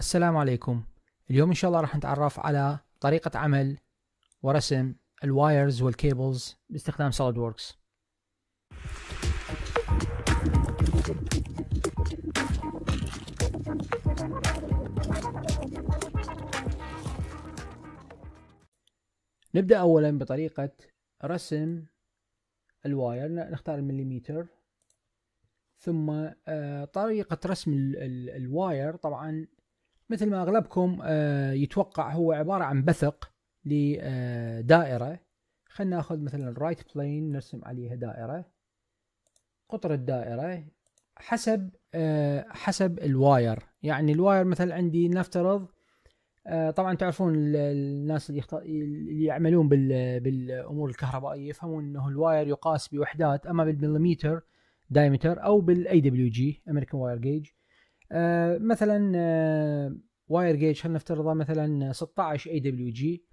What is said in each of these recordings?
السلام عليكم اليوم ان شاء الله راح نتعرف على طريقة عمل ورسم الوايرز والكيبلز باستخدام سوليد ووركس نبدأ اولا بطريقة رسم الواير نختار المليمتر ثم آه، طريقة رسم الواير طبعا مثل ما اغلبكم آه، يتوقع هو عباره عن بثق لدائره خلينا ناخذ مثلا رايت بلين نرسم عليها دائره قطر الدائره حسب آه، حسب الواير يعني الواير مثلا عندي نفترض آه، طبعا تعرفون الناس اللي, اللي يعملون بالامور الكهربائيه يفهمون انه الواير يقاس بوحدات اما بالمليمتر دايمتر او بالاي دبليو جي امريكان واير جيج مثلا واير جيج خلينا نفترضه مثلا 16 اي دبليو جي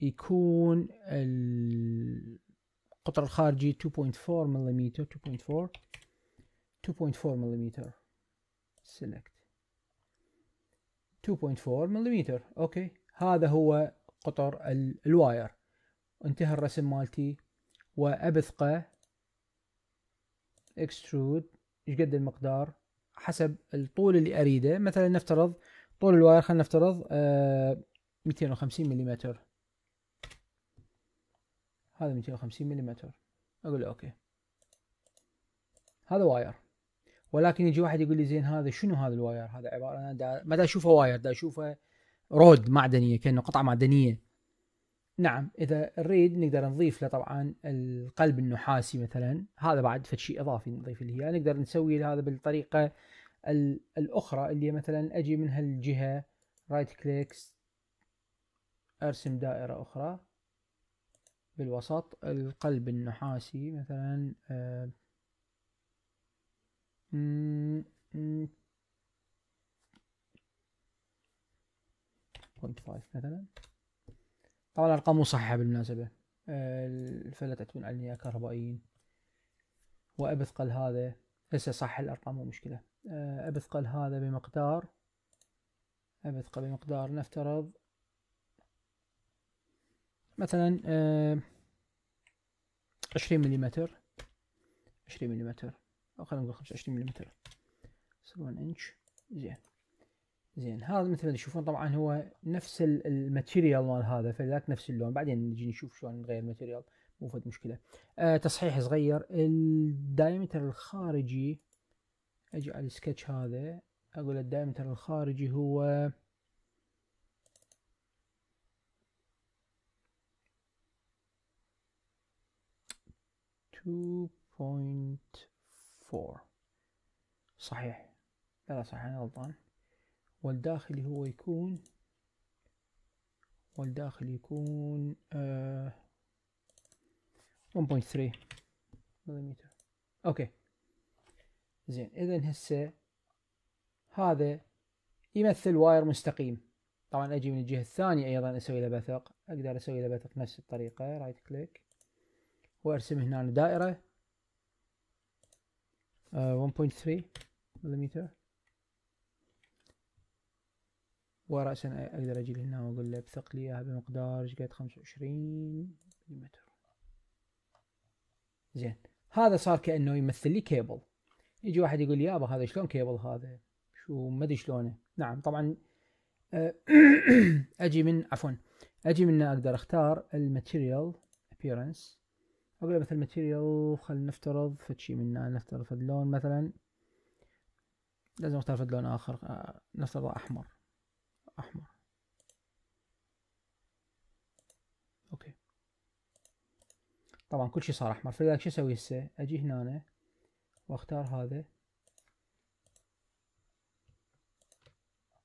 يكون القطر الخارجي 2.4 ملم 2.4 2.4 ملم سيلكت 2.4 ملم اوكي هذا هو قطر الواير انتهى الرسم مالتي وابثقه اكسترود ايش قد المقدار حسب الطول اللي اريده مثلا نفترض طول الواير خلينا نفترض آه 250 ملم هذا 250 ملم اقول له اوكي هذا واير ولكن يجي واحد يقول لي زين هذا شنو هذا الواير هذا عباره انا دا ما دا اشوفه واير دا اشوفه رود معدنيه كانه قطعه معدنيه نعم اذا نريد نقدر نضيف له طبعا القلب النحاسي مثلا هذا بعد شيء اضافي نضيف اللي هي نقدر نسوي هذا بالطريقه الاخرى اللي مثلا اجي من هالجهه رايت كليكس ارسم دائره اخرى بالوسط القلب النحاسي مثلا آه مثلا طبعا الارقام مصححه بالمناسبه آه، فلا تعتمد على انها كهربائيين وابثقل هذا هسه صح الارقام مو مشكله آه، ابثقل هذا بمقدار ابثقل بمقدار نفترض مثلا آه، عشرين ملم عشرين ملم او خلينا نقول خمسة وعشرين ملم سبعون انش زين زين هذا مثل ما تشوفون طبعا هو نفس الماتيريال مال هذا فلذلك نفس اللون بعدين نجي نشوف شلون نغير الماتيريال مو فد مشكله أه تصحيح صغير الدايمتر الخارجي اجي على السكتش هذا اقول الدايمتر الخارجي هو تو صحيح لا صحيح انا غلطان والداخلي هو يكون والداخل يكون آه 1.3 ملم اوكي زين اذا هسه هذا يمثل واير مستقيم طبعا اجي من الجهه الثانيه ايضا اسوي له بثق اقدر اسوي له بثق نفس الطريقه رايت كليك وارسم هنا دائره آه 1.3 ملم ورأسا أقدر أجي هنا وأقول له ابثق لي إياها بمقدار إيش قد 25 ملم زين هذا صار كأنه يمثل لي كيبل يجي واحد يقول لي يابا هذا شلون كيبل هذا شو ما أدري شلونه نعم طبعا أجي من عفوا أجي من أقدر أختار الماتيريال ابييرنس أقول له مثل ماتيريال خلينا نفترض فد من هنا نفترض فد لون مثلا لازم أختار فد لون آخر آه، نفترض أحمر أحمر أوكي طبعا كل شيء صار أحمر فلذلك شو أسوي هسه أجي هنا وأختار هذا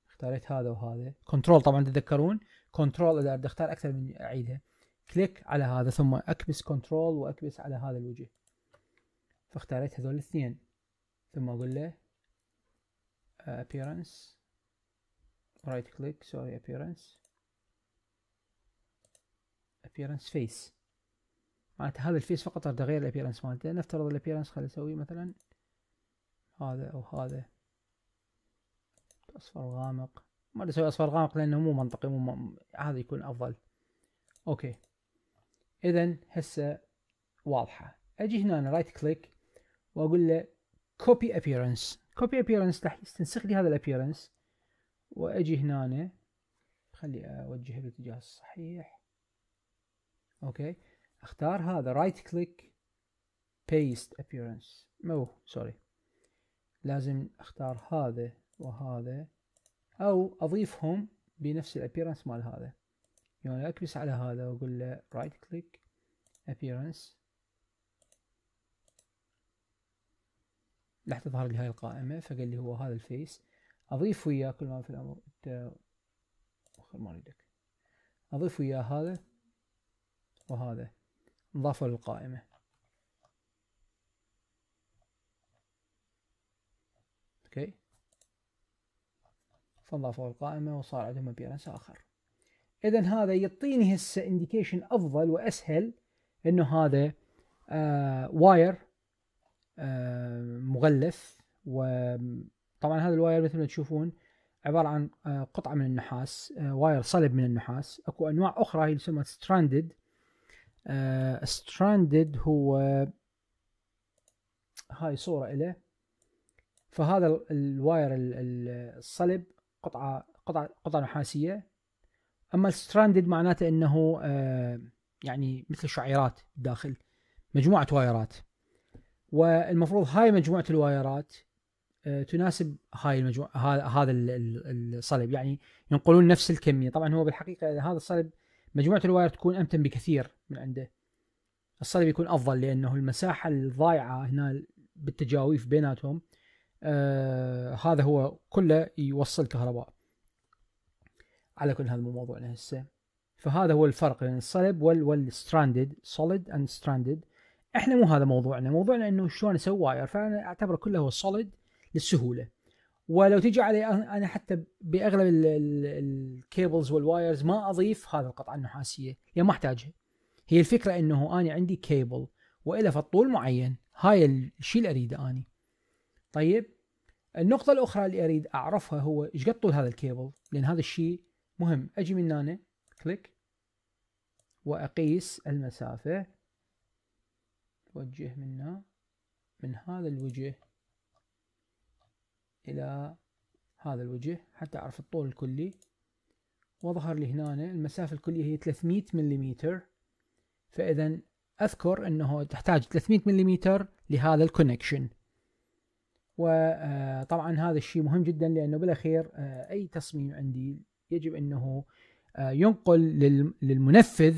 اختاريت هذا وهذا كنترول طبعا تتذكرون كنترول إذا بدي أختار أكثر من أعيدها كليك على هذا ثم أكبس كنترول وأكبس على هذا الوجه فاختاريت هذول الاثنين ثم أقول له آه، appearance right click sorry appearance appearance face معناته هذا الفيس فقط اريد اغير الابيرنس مالته نفترض الابيرنس خلي اسوي مثلا هذا او هذا اصفر غامق ما اسوي اصفر غامق لانه مو منطقي مو هذا يكون افضل اوكي اذا هسه واضحه اجي هنا رايت كليك واقول له كوبي ابيرنس كوبي ابيرنس راح يستنسخ لي هذا الابيرنس واجي هنا خلي اوجهه بالاتجاه الصحيح اوكي اختار هذا رايت كليك بيست ابييرنس مو سوري لازم اختار هذا وهذا او اضيفهم بنفس الابيرنس مال هذا يعني اكبس على هذا واقول له رايت كليك ابييرنس راح تظهر لي هاي القائمة فقال لي هو هذا الفيس اضيف وياه كل ما في الامر انت ما اريدك اضيف وياه هذا وهذا نضافه للقائمه اوكي فنضافه للقائمه وصار عندهم ابيرنس اخر اذا هذا يعطيني هسه انديكيشن افضل واسهل انه هذا آه واير آه مغلف و طبعا هذا الواير مثل ما تشوفون عباره عن آه، قطعه من النحاس آه، واير صلب من النحاس اكو انواع اخرى هي تسمى ستراندد ستراندد هو هاي صوره له فهذا الواير الصلب قطعه قطعه قطعه نحاسيه اما الستراندد معناته انه آه، يعني مثل شعيرات داخل مجموعه وايرات والمفروض هاي مجموعه الوايرات آه، تناسب هاي المجموعه هذا الصلب يعني ينقلون نفس الكميه طبعا هو بالحقيقه هذا الصلب مجموعه الواير تكون امتن بكثير من عنده الصلب يكون افضل لانه المساحه الضايعه هنا بالتجاويف بيناتهم آه هذا هو كله يوصل كهرباء على كل هذا مو موضوعنا هسه فهذا هو الفرق بين يعني الصلب والستراندد سوليد اند ستراندد احنا مو هذا موضوعنا موضوعنا انه شلون اسوي واير فانا اعتبره كله هو سوليد للسهوله ولو تجي علي انا حتى باغلب الكيبلز والوايرز ما اضيف هذا القطعه النحاسيه لان ما احتاجها هي الفكره انه انا عندي كيبل والى الطول معين هاي الشيء اللي اريده اني طيب النقطة الأخرى اللي أريد أعرفها هو إيش قد طول هذا الكيبل لأن هذا الشيء مهم أجي من هنا كليك وأقيس المسافة وجه منا من هذا الوجه إلى هذا الوجه حتى أعرف الطول الكلي وظهر لي هنا المسافة الكلية هي 300 ملم فإذا أذكر أنه تحتاج 300 ملم لهذا الكونكشن وطبعا آه، هذا الشيء مهم جدا لأنه بالأخير آه، أي تصميم عندي يجب أنه آه، ينقل للمنفذ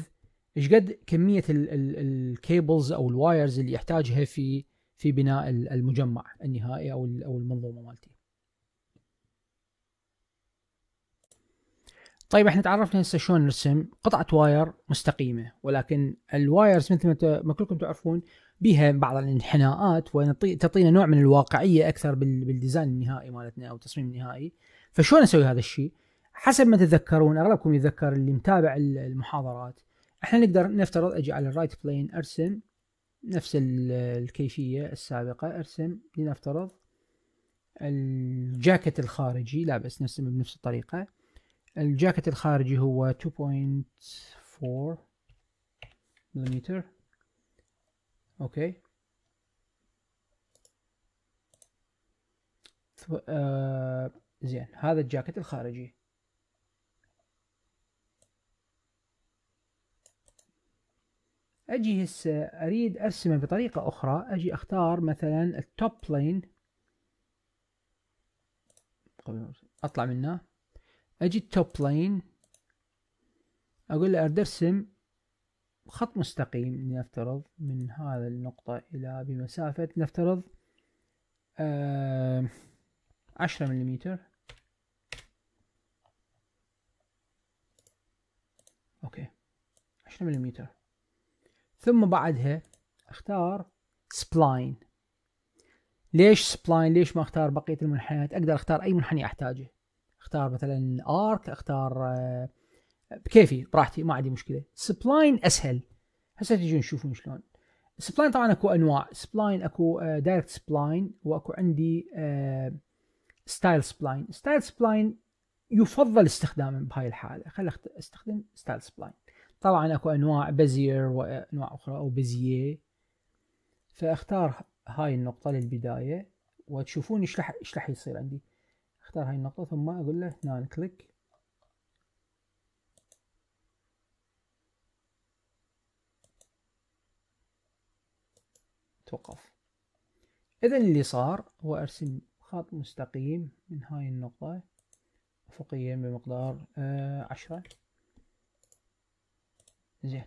ايش قد كميه الكيبلز او الوايرز اللي يحتاجها في في بناء المجمع النهائي او او المنظومه مالتي طيب احنا تعرفنا هسه شلون نرسم قطعه واير مستقيمه ولكن الوايرز مثل ما, كلكم تعرفون بها بعض الانحناءات وتعطينا نوع من الواقعيه اكثر بالديزاين النهائي مالتنا او التصميم النهائي فشلون اسوي هذا الشيء؟ حسب ما تتذكرون اغلبكم يتذكر اللي متابع المحاضرات احنا نقدر نفترض اجي على الرايت بلين ارسم نفس الكيفيه السابقه ارسم لنفترض الجاكيت الخارجي لابس نفس بنفس الطريقه الجاكيت الخارجي هو 2.4 ملم اوكي آه زين هذا الجاكيت الخارجي اجي هسه اريد ارسمه بطريقه اخرى اجي اختار مثلا التوب بلين اطلع منه اجي التوب لين اقول له ارسم خط مستقيم لنفترض من هذا النقطة الى بمسافة نفترض آه، عشرة مليمتر اوكي عشرة مليمتر ثم بعدها اختار سبلاين ليش سبلاين ليش ما اختار بقية المنحنيات اقدر اختار اي منحني احتاجه اختار مثلا ارك اختار آه، بكيفي براحتي ما عندي مشكله سبلاين اسهل هسه تجون تشوفون شلون سبلاين طبعا اكو انواع سبلاين اكو دايركت آه، سبلاين واكو عندي ستايل سبلاين ستايل سبلاين يفضل استخدامه بهاي الحاله خلي استخدم ستايل سبلاين طبعا اكو انواع بزير وانواع آه، اخرى او بزيه فاختار هاي النقطه للبدايه وتشوفون ايش راح ايش راح يصير عندي اختار هاي النقطة ثم اقول له هنا كليك توقف اذا اللي صار هو ارسم خط مستقيم من هاي النقطة افقيا بمقدار آه، عشرة زين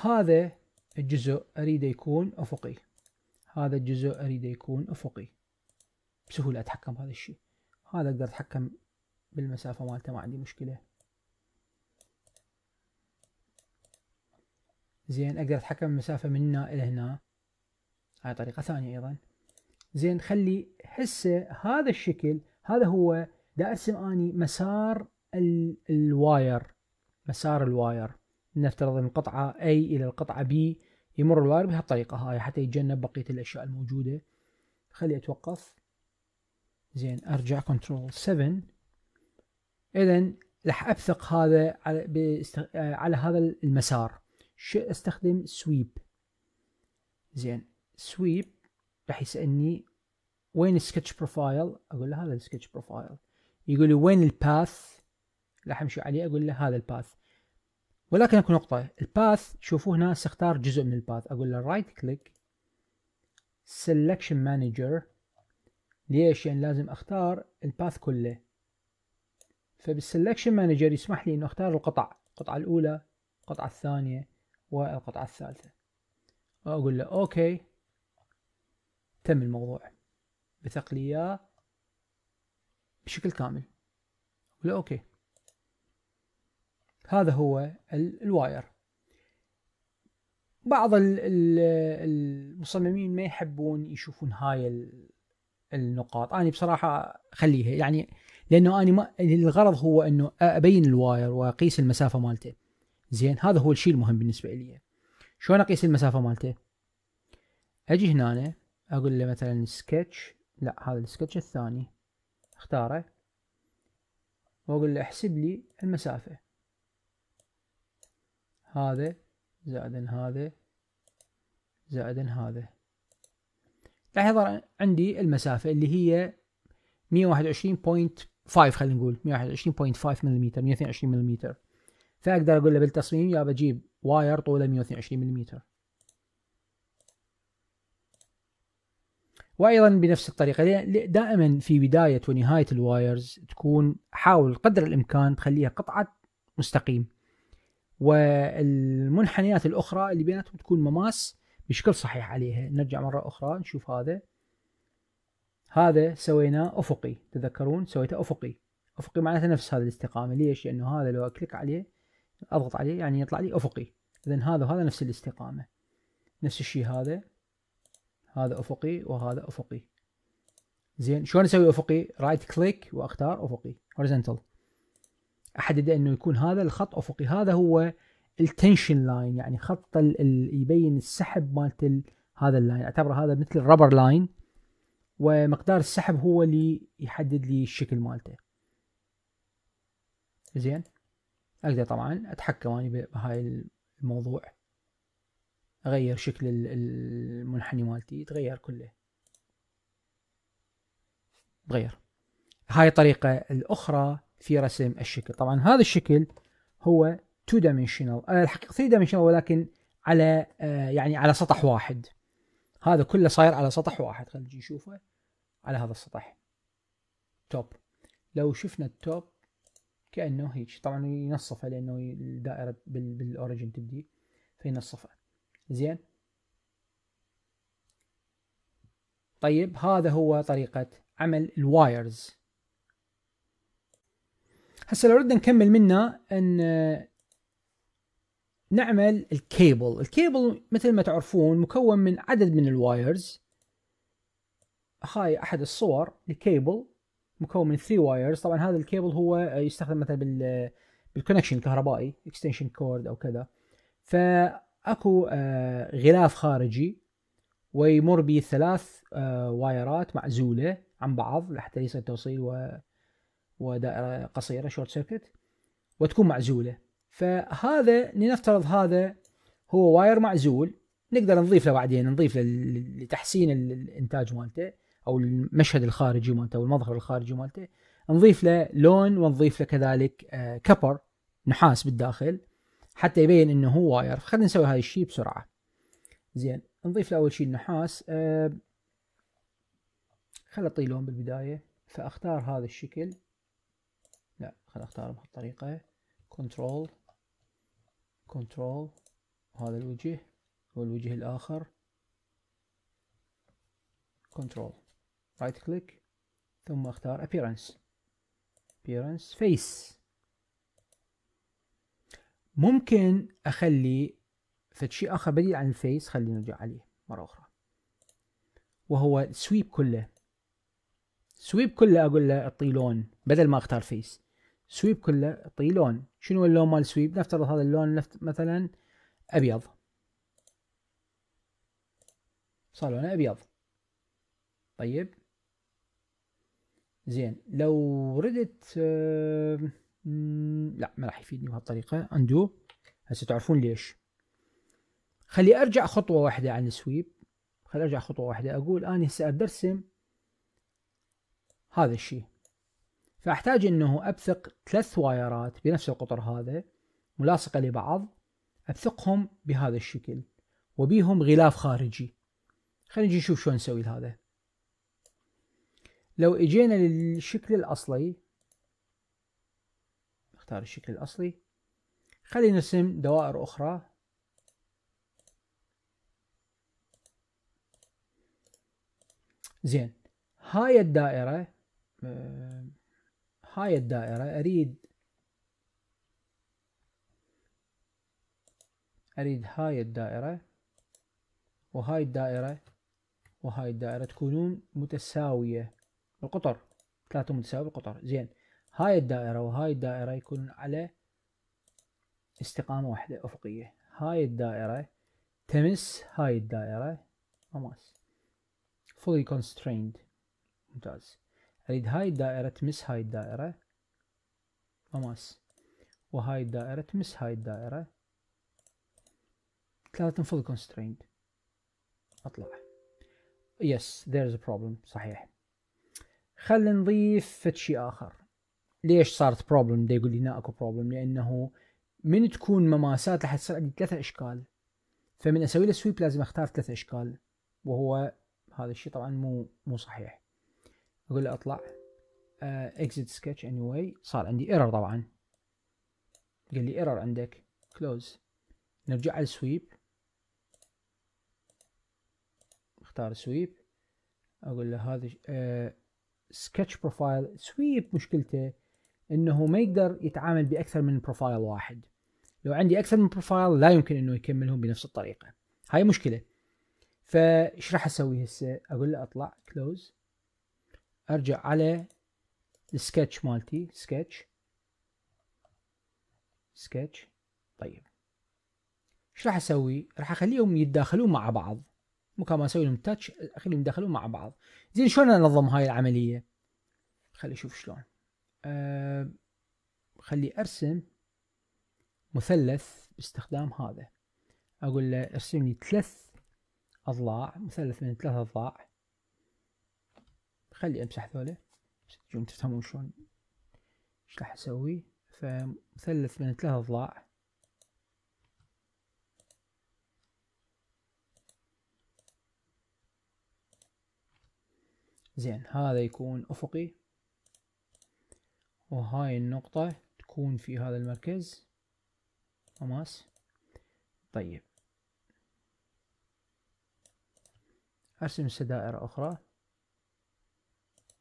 هذا الجزء اريده يكون افقي هذا الجزء اريده يكون افقي بسهوله اتحكم بهذا الشيء هذا اقدر اتحكم بالمسافه مالته ما عندي مشكله زين اقدر اتحكم بالمسافه من هنا الى هنا هاي طريقه ثانيه ايضا زين خلي هسه هذا الشكل هذا هو دا ارسم اني مسار ال الواير مسار الواير نفترض من القطعه A الى القطعه B يمر الواير بهالطريقه هاي حتى يتجنب بقيه الاشياء الموجوده خلي اتوقف زين ارجع كنترول 7 اذا راح ابثق هذا على آه، على هذا المسار شو استخدم سويب زين سويب راح يسالني وين السكتش بروفايل اقول له هذا السكتش بروفايل يقول لي وين الباث راح امشي عليه اقول له هذا الباث ولكن اكو نقطه الباث شوفوا هنا سختار جزء من الباث اقول له رايت كليك سلكشن مانجر ليش يعني لازم اختار الباث كله فبالسلكشن مانجر يسمح لي انه اختار القطع القطعة الاولى القطعة الثانية والقطعة الثالثة واقول له اوكي تم الموضوع بثق لي اياه بشكل كامل اقول له اوكي هذا هو الواير بعض المصممين ما يحبون يشوفون هاي النقاط انا بصراحه خليها يعني لانه انا ما الغرض هو انه ابين الواير واقيس المسافه مالته زين هذا هو الشيء المهم بالنسبه لي شلون اقيس المسافه مالته اجي هنا اقول له مثلا سكتش لا هذا السكتش الثاني اختاره واقول له احسب لي المسافه هذا زائد هذا زائد هذا راح يظهر عندي المسافه اللي هي 121.5 خلينا نقول 121.5 ملم 122 ملم فاقدر اقول له بالتصميم يا بجيب واير طوله 122 ملم وايضا بنفس الطريقه دائما في بدايه ونهايه الوايرز تكون حاول قدر الامكان تخليها قطعه مستقيم والمنحنيات الاخرى اللي بيناتهم تكون مماس بشكل صحيح عليها نرجع مرة اخرى نشوف هذا هذا سويناه افقي تذكرون سويته افقي افقي معناته نفس هذه الاستقامة ليش لانه هذا لو اكليك عليه اضغط عليه يعني يطلع لي افقي اذا هذا وهذا نفس الاستقامة نفس الشيء هذا هذا افقي وهذا افقي زين شلون اسوي افقي رايت كليك واختار افقي هوريزونتال احدد انه يكون هذا الخط افقي هذا هو التنشن لاين يعني خط اللي يبين السحب مالت هذا اللاين اعتبره هذا مثل الربر لاين ومقدار السحب هو اللي يحدد لي الشكل مالته زين اقدر طبعا اتحكم انا بهاي الموضوع اغير شكل المنحني مالتي يتغير كله تغير هاي الطريقة الأخرى في رسم الشكل طبعا هذا الشكل هو تو دايمنشنال الحقيقه 3 دايمنشنال ولكن على آه، يعني على سطح واحد هذا كله صاير على سطح واحد خلينا نجي نشوفه على هذا السطح توب لو شفنا التوب كانه هيك طبعا ينصفه لانه الدائره بالاوريجن تبدي فينصفه زين طيب هذا هو طريقه عمل الوايرز هسه لو ردنا نكمل منا ان آه، نعمل الكيبل الكيبل مثل ما تعرفون مكون من عدد من الوايرز هاي احد الصور لكيبل مكون من 3 وايرز طبعا هذا الكيبل هو يستخدم مثلا بال بالكونكشن الكهربائي اكستنشن كورد او كذا فاكو آه، غلاف خارجي ويمر بثلاث آه، وايرات معزوله عن بعض لحتى يصير توصيل ودائره قصيره شورت سيركت وتكون معزوله فهذا لنفترض هذا هو واير معزول نقدر نضيف له بعدين نضيف له لتحسين الانتاج مالته او المشهد الخارجي مالته او المظهر الخارجي مالته نضيف له لون ونضيف له كذلك آه، كبر نحاس بالداخل حتى يبين انه هو واير خلينا نسوي هذا الشيء بسرعه زين نضيف له اول شيء النحاس آه، خل اعطيه لون بالبدايه فاختار هذا الشكل لا خل اختاره بهالطريقه كنترول كنترول هذا الوجه والوجه الآخر كنترول رايت كليك ثم اختار appearance appearance face ممكن اخلي فد شيء اخر بديل عن الفيس خلينا نرجع عليه مره اخرى وهو سويب كله سويب كله اقول له اعطيه لون بدل ما اختار فيس سويب كله اعطيه لون شنو اللون مال سويب نفترض هذا اللون مثلا ابيض صار لونه ابيض طيب زين لو ردت لا ما راح يفيدني بهالطريقه اندو هسه تعرفون ليش خلي ارجع خطوه واحده عن السويب خلي ارجع خطوه واحده اقول انا هسه ارسم هذا الشيء فاحتاج انه ابثق ثلاث وايرات بنفس القطر هذا ملاصقه لبعض ابثقهم بهذا الشكل وبيهم غلاف خارجي خلينا نجي نشوف شلون نسوي هذا لو اجينا للشكل الاصلي نختار الشكل الاصلي خلينا نرسم دوائر اخرى زين هاي الدائرة آه، هاي الدائرة أريد أريد هاي الدائرة وهاي الدائرة وهاي الدائرة تكونون متساوية بالقطر ثلاثة متساوية بالقطر زين هاي الدائرة وهاي الدائرة يكونون على استقامة واحدة أفقية هاي الدائرة تمس هاي الدائرة أماس fully constrained ممتاز اريد هاي الدائرة تمس هاي الدائرة وماس وهاي الدائرة تمس هاي الدائرة ثلاثة فول كونسترينت اطلع يس ذير از بروبلم صحيح خلينا نضيف فد شيء اخر ليش صارت بروبلم دي يقول لي هنا اكو بروبلم لانه من تكون مماسات راح تصير عندي ثلاثة اشكال فمن اسوي له سويب لازم اختار ثلاثة اشكال وهو هذا الشيء طبعا مو مو صحيح اقول له اطلع اكزيت سكتش اني واي صار عندي ايرور طبعا قال لي ايرور عندك كلوز نرجع على السويب اختار سويب اقول له هذا سكتش بروفايل سويب مشكلته انه ما يقدر يتعامل باكثر من بروفايل واحد لو عندي اكثر من بروفايل لا يمكن انه يكملهم بنفس الطريقه هاي مشكله فايش راح اسوي هسه اقول له اطلع كلوز ارجع على السكتش مالتي سكتش سكتش طيب ايش راح اسوي؟ راح اخليهم يتداخلون مع بعض مكان ما اسوي لهم تاتش اخليهم يتداخلون مع بعض زين شلون انظم هاي العمليه؟ خلي اشوف شلون أه خلي ارسم مثلث باستخدام هذا اقول له ارسم لي ثلاث اضلاع مثلث من ثلاث اضلاع خلي امسح ذولا تجون تفهمون شلون ايش راح اسوي فمثلث من ثلاث اضلاع زين هذا يكون افقي وهاي النقطة تكون في هذا المركز أماس طيب أرسم دائرة أخرى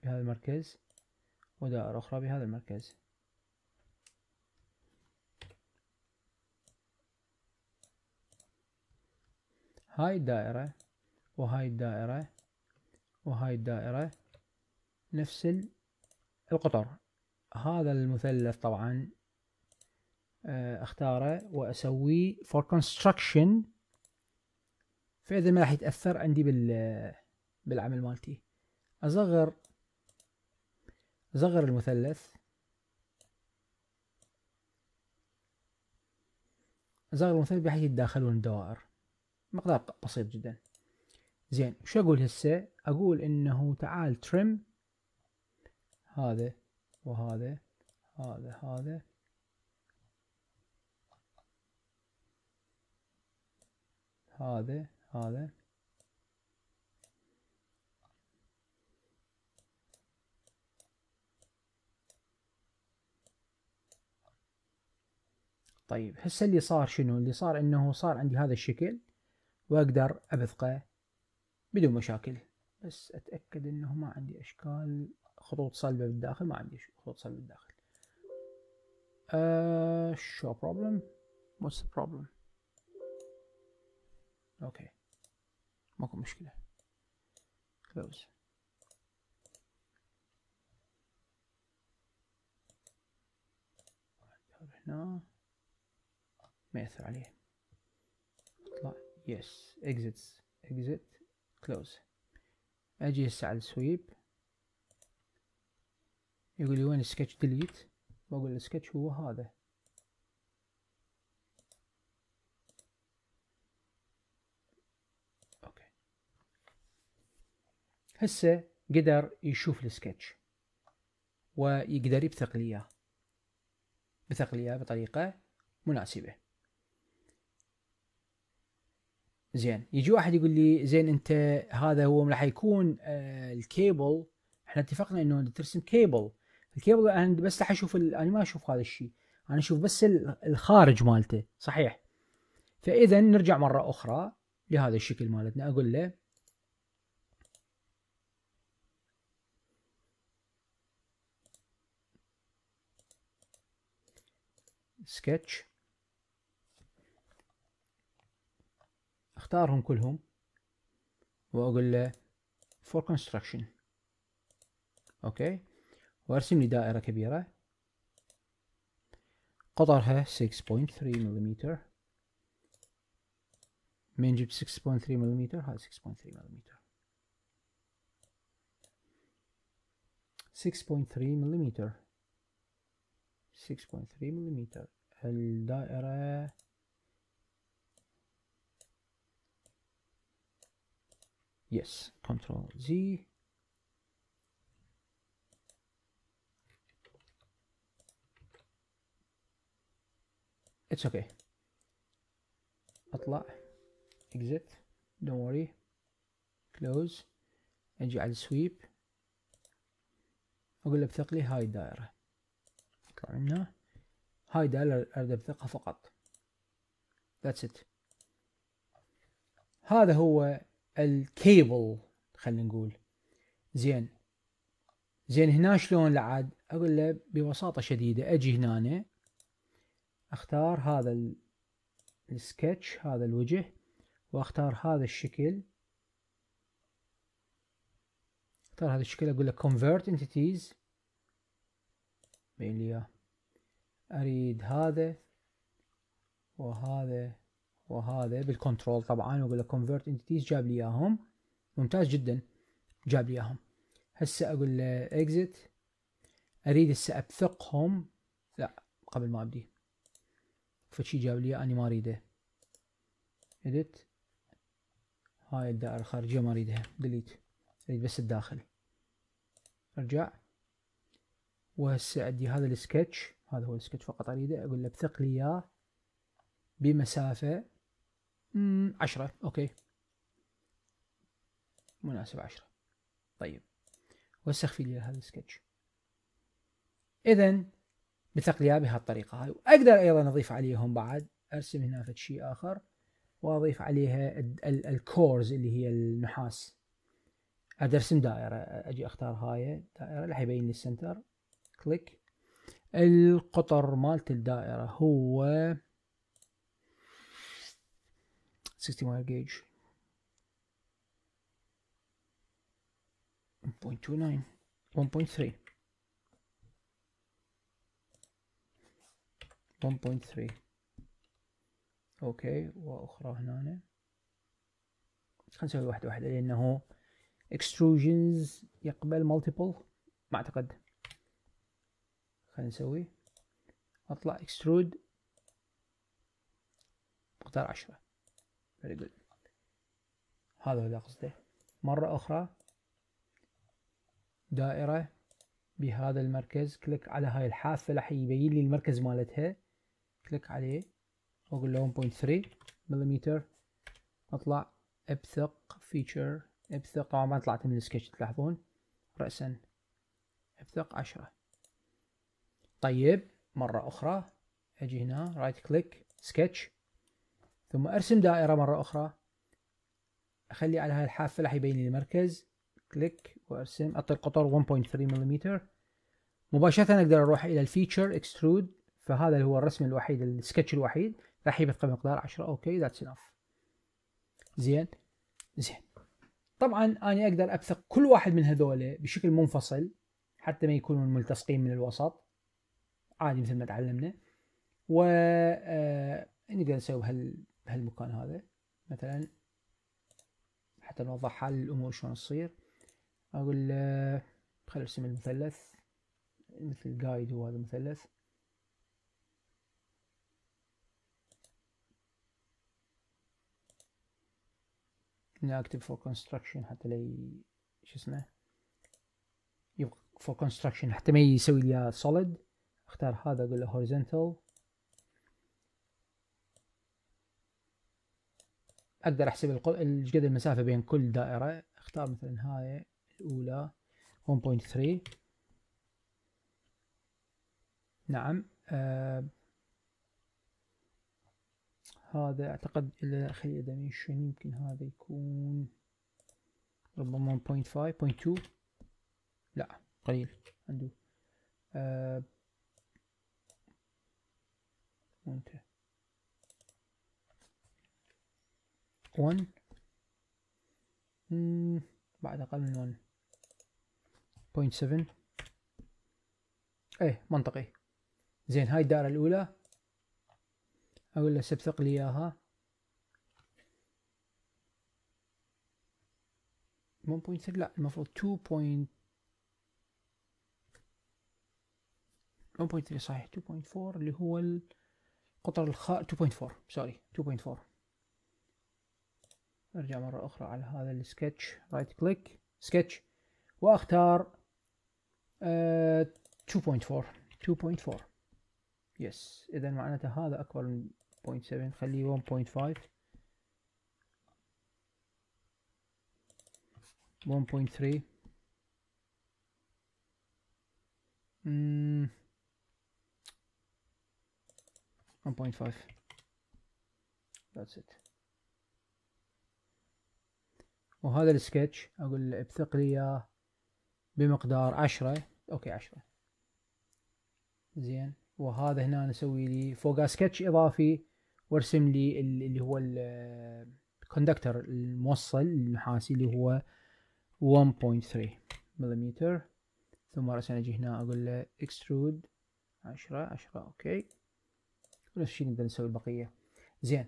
بهذا المركز ودائرة أخرى بهذا المركز هاي الدائرة وهاي الدائرة وهاي الدائرة نفس القطر هذا المثلث طبعا آه، اختاره واسويه فور كونستراكشن فاذا ما راح يتاثر عندي بال بالعمل مالتي اصغر زغر المثلث زغر المثلث بحيث يتداخلون الدوائر مقدار بسيط جدا زين شو اقول هسه اقول انه تعال ترم هذا وهذا هذا هذا هذا هذا طيب هسه اللي صار شنو اللي صار انه صار عندي هذا الشكل واقدر ابثقه بدون مشاكل بس اتاكد انه ما عندي اشكال خطوط صلبه بالداخل ما عندي خطوط صلبه بالداخل آه، شو بروبلم واتس بروبلم اوكي ماكو مشكله كلوز هنا ما يأثر عليه اطلع يس اكزت اكزيت كلوز اجي هسه على السويب يقول لي وين السكتش ديليت بقول السكتش هو هذا اوكي هسه قدر يشوف السكتش ويقدر يبثق لي اياه بثق لي اياه بطريقه مناسبه زين يجي واحد يقول لي زين انت هذا هو راح يكون آه، الكيبل احنا اتفقنا انه ترسم كيبل الكيبل انا بس راح اشوف انا ما اشوف هذا الشيء انا اشوف بس الخارج مالته صحيح فاذا نرجع مره اخرى لهذا الشكل مالتنا اقول له سكتش اختارهم كلهم واقول له for construction اوكي وارسم لي دائرة كبيرة قطرها 6.3 ملم من جبت 6.3 ملم هاي 6.3 ملم 6.3 ملم 6.3 ملم الدائرة Yes, Control Z. It's okay. اطلع exit don't worry close اجي على sweep اقول له ابثق لي هاي الدائرة اطلع منها هاي الدائرة اريد ابثقها فقط that's it هذا هو الكيبل خلينا نقول زين زين هنا شلون لعاد اقول له ببساطه شديده اجي هنا اختار هذا السكتش هذا الوجه واختار هذا الشكل اختار هذا الشكل اقول له convert entities بين اريد هذا وهذا وهذا بالكنترول طبعا واقول له كونفرت انتيتيز جاب لي اياهم ممتاز جدا جاب لي اياهم هسه اقول له اكزت اريد هسه ابثقهم لا قبل ما ابدي فشي جاب لي اني ما اريده اديت هاي الدائره الخارجيه ما اريدها ديليت اريد بس الداخل ارجع وهسه عندي هذا السكتش هذا هو السكتش فقط اريده اقول له ابثق لي اياه بمسافه عشرة 10 اوكي مناسبة 10 طيب في لي هذا السكتش اذا بتقليها بهالطريقة هاي واقدر ايضا اضيف عليهم بعد ارسم هنا فد شيء اخر واضيف عليها الكورز اللي هي النحاس ارسم دائرة اجي اختار هاي دائرة راح يبين لي السنتر كليك القطر مالت الدائرة هو 61 gauge 1.29 1.3 اوكي واخرى هنا خلينا نسوي واحده واحده لانه اكستروجنز يقبل مالتيبل ما اعتقد خلينا نسوي اطلع اكسترود مقدار عشرة very good هذا اللي مرة أخرى دائرة بهذا المركز كليك على هاي الحافة راح يبين لي المركز مالتها كليك عليه وأقول له 1.3 ملم أطلع أبثق فيتشر أبثق طبعا آه، ما طلعت من السكتش تلاحظون رأسا أبثق عشرة طيب مرة أخرى أجي هنا رايت كليك سكتش ثم ارسم دائره مره اخرى اخلي على هاي الحافه راح يبين لي المركز كليك وارسم اعطي القطر 1.3 ملم مباشره اقدر اروح الى الفيتشر اكسترود فهذا هو الرسم الوحيد السكتش الوحيد راح يبقى مقدار 10 اوكي ذاتس انف زين زين طبعا انا اقدر ابثق كل واحد من هذول بشكل منفصل حتى ما يكونون ملتصقين من الوسط عادي مثل ما تعلمنا و آه، نقدر نسوي بهالمكان هذا مثلا حتى نوضح حال الامور شلون تصير اقول له خلي ارسم المثلث مثل جايد هو هذا المثلث هنا اكتب فور كونستراكشن حتى لي شو اسمه يبقى فور كونستراكشن حتى ما يسوي لي سوليد اختار هذا اقول له هوريزونتال اقدر احسب قد المسافه بين كل دائره اختار مثلا هاي الاولى 1.3 نعم آه هذا اعتقد خلي دايمنشن يمكن هذا يكون ربما 1.5 0.2 لا قليل عنده آه 1 hmm, بعد أقل من 1 0.7 إيه منطقي زين هاي الدائرة الأولى أقول له سبثق لي إياها 1.6 لا المفروض 2. 1.3 صحيح 2.4 اللي هو القطر الخ 2.4 سوري 2.4 ارجع مرة اخرى على هذا السكتش رايت كليك سكتش واختار uh, 2.4 2.4 يس اذا معناته هذا اكبر من 0.7 خليه 1.5 1.3 1.5 that's it وهذا السكتش اقول ابثق لي اياه بمقدار عشرة اوكي عشرة زين وهذا هنا نسوي لي فوق سكتش اضافي وارسم لي اللي هو الكوندكتر الموصل النحاسي اللي هو 1.3 ملم ثم راسا اجي هنا اقول له اكسترود 10 10 اوكي نفس الشيء نقدر نسوي البقيه زين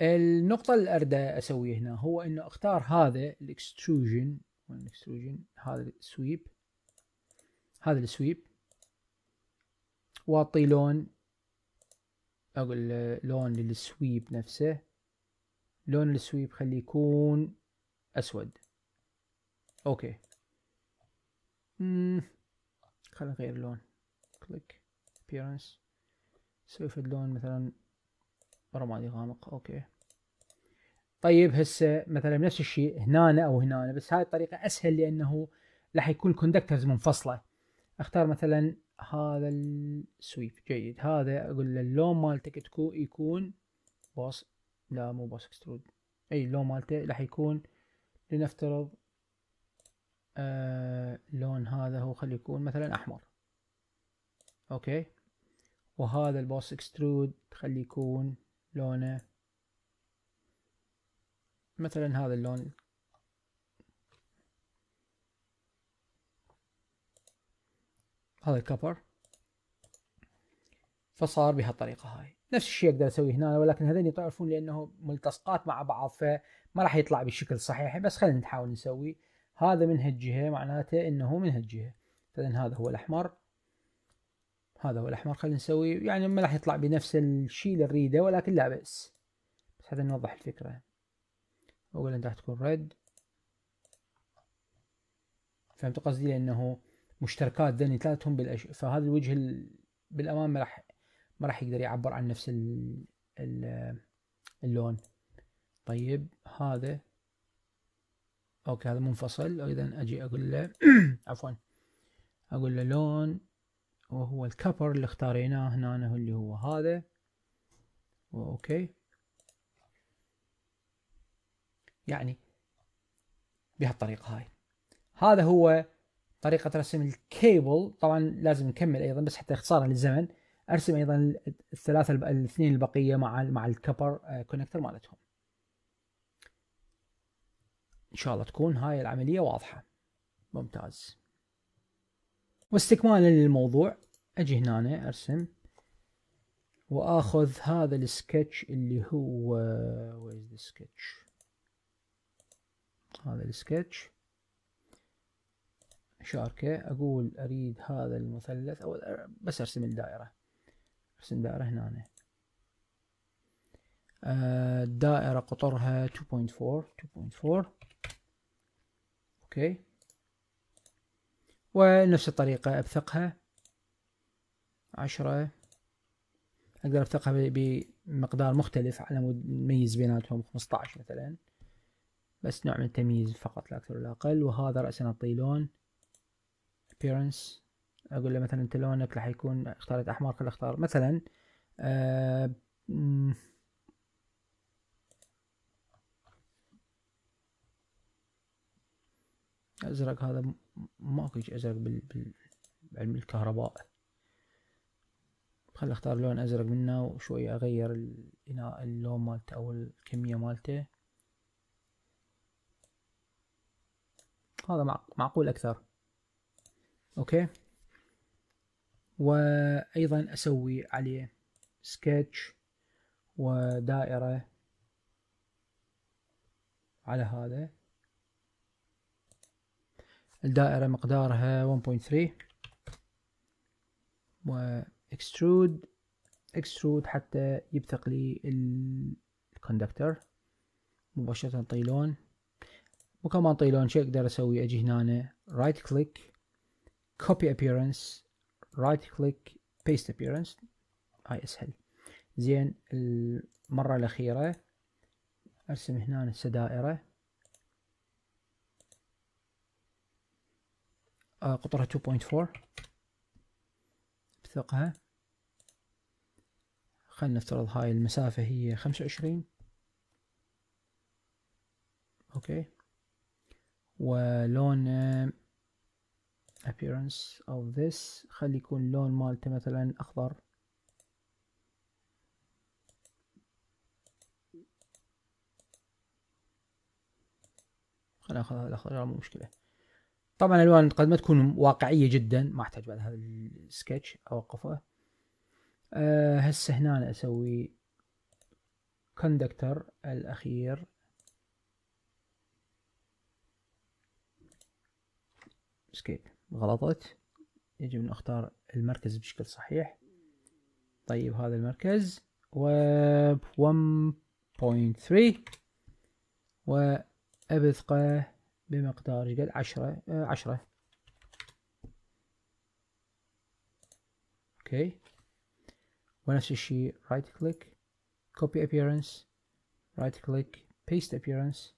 النقطة اللي أريد أسويه هنا هو إنه أختار هذا الإكستروجن الإكستروجن هذا السويب هذا السويب وأعطي لون أقول لون للسويب نفسه لون السويب خليه يكون أسود أوكي أممم خلينا نغير لون كليك appearance سوي فد لون مثلا رمادي غامق اوكي طيب هسه مثلا نفس الشيء هنا او هنا بس هاي الطريقه اسهل لانه راح يكون كوندكترز منفصله اختار مثلا هذا السويف جيد هذا اقول له اللون مالتك تكون يكون باص لا مو باص اكسترود اي اللون مالته راح يكون لنفترض آه لون هذا هو خلي يكون مثلا احمر اوكي وهذا الباص اكسترود خلي يكون لونه مثلا هذا اللون هذا الكفر فصار بهالطريقة هاي نفس الشيء اقدر اسويه هنا ولكن هذين تعرفون لانه ملتصقات مع بعض فما راح يطلع بالشكل صحيح بس خلينا نحاول نسوي هذا من هالجهة معناته انه من هالجهة فاذا هذا هو الاحمر هذا هو الاحمر خلينا نسوي يعني ما راح يطلع بنفس الشيء اللي نريده ولكن لا باس بس حتى نوضح الفكره اولا راح تكون ريد فهمت قصدي لانه مشتركات ذني ثلاثهم بالأش... فهذا الوجه ال... بالامام ما راح ما راح يقدر يعبر عن نفس ال... ال... اللون طيب هذا اوكي هذا منفصل اذا اجي اقول له عفوا اقول له لون وهو الكبر اللي اختاريناه هنا اللي هو هذا اوكي يعني بهالطريقة هاي هذا هو طريقة رسم الكيبل طبعا لازم نكمل ايضا بس حتى اختصارا للزمن ارسم ايضا الثلاثة الاثنين البقية مع مع الكبر كونكتر آه، مالتهم ان شاء الله تكون هاي العملية واضحة ممتاز واستكمالا للموضوع اجي هنا ارسم واخذ هذا السكتش اللي هو وين ذا سكتش هذا السكتش شاركه اقول اريد هذا المثلث او بس ارسم الدائره ارسم دائره هنا الدائره آه، قطرها 2.4 2.4 اوكي ونفس الطريقة أبثقها عشرة أقدر أبثقها بمقدار مختلف على مود نميز بيناتهم خمسة مثلا بس نوع من التمييز فقط لا أكثر ولا أقل وهذا رأسنا الطيلون appearance أقول له مثلا أنت لونك راح يكون اختارت أحمر خل اختار مثلا آه، أزرق هذا ماكو شيء ازرق بعلم الكهرباء خل اختار لون ازرق منه وشوية اغير الاناء اللون مالته او الكمية مالته هذا معقول اكثر اوكي وايضا اسوي عليه سكتش ودائرة على هذا الدائرة مقدارها 1.3 و extrude extrude حتى يبثق لي الكوندكتر مباشرة طيلون وكمان طيلون شو اقدر اسوي اجي هنا رايت كليك copy appearance right click paste appearance هاي اسهل زين المرة الاخيرة ارسم هنا هسه دائرة آه، قطرها 2.4 بثقها خلينا نفترض هاي المسافة هي 25 اوكي ولون آه، appearance of this خلي يكون اللون مالته مثلا اخضر خلينا ناخذ هذا الاخضر مو مشكلة طبعا الالوان قد ما تكون واقعيه جدا ما احتاج بعد هذا السكتش اوقفه أه هسه هنا أنا اسوي كوندكتر الاخير سكيب غلطت يجب ان اختار المركز بشكل صحيح طيب هذا المركز و 1.3 وابثقه بمقدار قد عشرة آه، عشرة اوكي ونفس الشيء رايت كليك كوبي ابييرنس رايت كليك بيست ابييرنس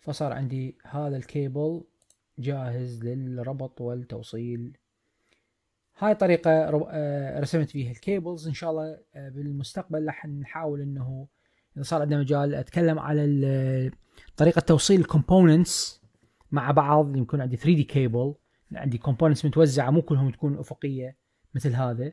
فصار عندي هذا الكيبل جاهز للربط والتوصيل هاي طريقة آه، رسمت فيها الكيبلز ان شاء الله آه، بالمستقبل راح نحاول انه صار عندنا مجال اتكلم على طريقه توصيل الكومبوننتس مع بعض يكون عندي 3 دي كيبل عندي كومبوننتس متوزعه مو كلهم تكون افقيه مثل هذا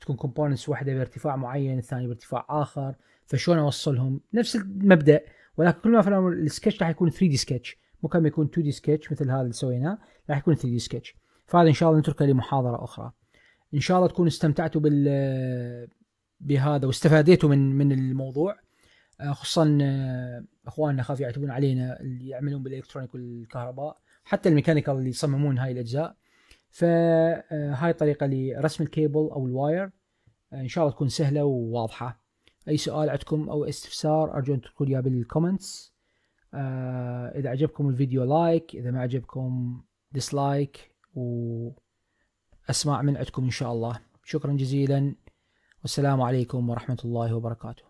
تكون كومبوننتس واحده بارتفاع معين الثانيه بارتفاع اخر فشلون اوصلهم نفس المبدا ولكن كل ما في الامر السكتش راح يكون 3 دي سكتش مو كم يكون 2 دي سكتش مثل هذا اللي سويناه راح يكون 3 دي سكتش فهذا ان شاء الله نتركه لمحاضره اخرى ان شاء الله تكونوا استمتعتوا بال بهذا واستفاديتوا من من الموضوع خصوصا آه، اخواننا خاف يعتبون علينا اللي يعملون بالالكترونيك والكهرباء حتى الميكانيكال اللي يصممون هاي الاجزاء فهاي آه، الطريقه لرسم الكيبل او الواير آه، ان شاء الله تكون سهله وواضحه اي سؤال عندكم او استفسار ارجو ان تكتبوا بالكومنتس اذا عجبكم الفيديو لايك اذا ما عجبكم ديسلايك واسمع من عندكم ان شاء الله شكرا جزيلا والسلام عليكم ورحمه الله وبركاته